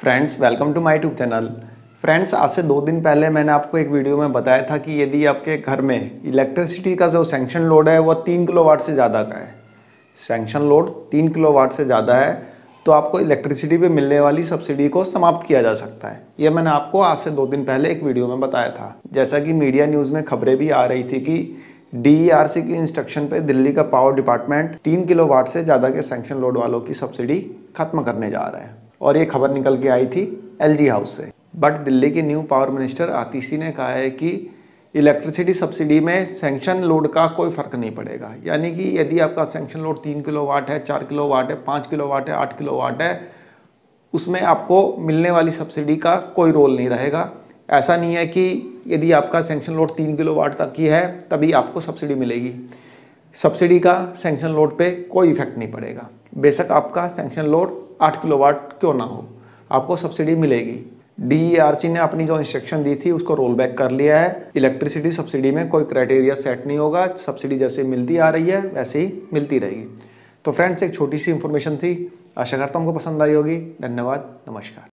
friends welcome to my tube channel friends आज से दो दिन पहले मैंने आपको एक वीडियो में बताया था कि यदि आपके घर में इलेक्ट्रिसिटी का जो सेंक्शन लोड है वह तीन किलो वाट से ज़्यादा का है सेंक्शन लोड तीन किलो वाट से ज़्यादा है तो आपको इलेक्ट्रिसिटी पे मिलने वाली सब्सिडी को समाप्त किया जा सकता है ये मैंने आपको आज से दो दिन पहले एक वीडियो में बताया था जैसा कि मीडिया न्यूज़ में खबरें भी आ रही थी कि डी e की इंस्ट्रक्शन पे दिल्ली का पावर डिपार्टमेंट तीन किलो वाट से ज़्यादा के सेंक्शन लोड वालों की सब्सिडी खत्म करने जा रहा है और ये खबर निकल के आई थी एलजी हाउस से बट दिल्ली के न्यू पावर मिनिस्टर आतिशी ने कहा है कि इलेक्ट्रिसिटी सब्सिडी में सेंक्शन लोड का कोई फ़र्क नहीं पड़ेगा यानी कि यदि आपका सेंक्शन लोड तीन किलो वाट है चार किलो वाट है पाँच किलो वाट है आठ किलो वाट है उसमें आपको मिलने वाली सब्सिडी का कोई रोल नहीं रहेगा ऐसा नहीं है कि यदि आपका सेंक्शन लोड तीन किलो वाट तक की है तभी आपको सब्सिडी मिलेगी सब्सिडी का सेंक्शन लोड पे कोई इफेक्ट नहीं पड़ेगा बेशक आपका सेंक्शन लोड आठ किलोवाट क्यों ना हो आपको सब्सिडी मिलेगी डी e ने अपनी जो इंस्ट्रक्शन दी थी उसको रोल बैक कर लिया है इलेक्ट्रिसिटी सब्सिडी में कोई क्राइटेरिया सेट नहीं होगा सब्सिडी जैसे मिलती आ रही है वैसे ही मिलती रहेगी तो फ्रेंड्स एक छोटी सी इन्फॉर्मेशन थी आशा करता हूँ हमको पसंद आई होगी धन्यवाद नमस्कार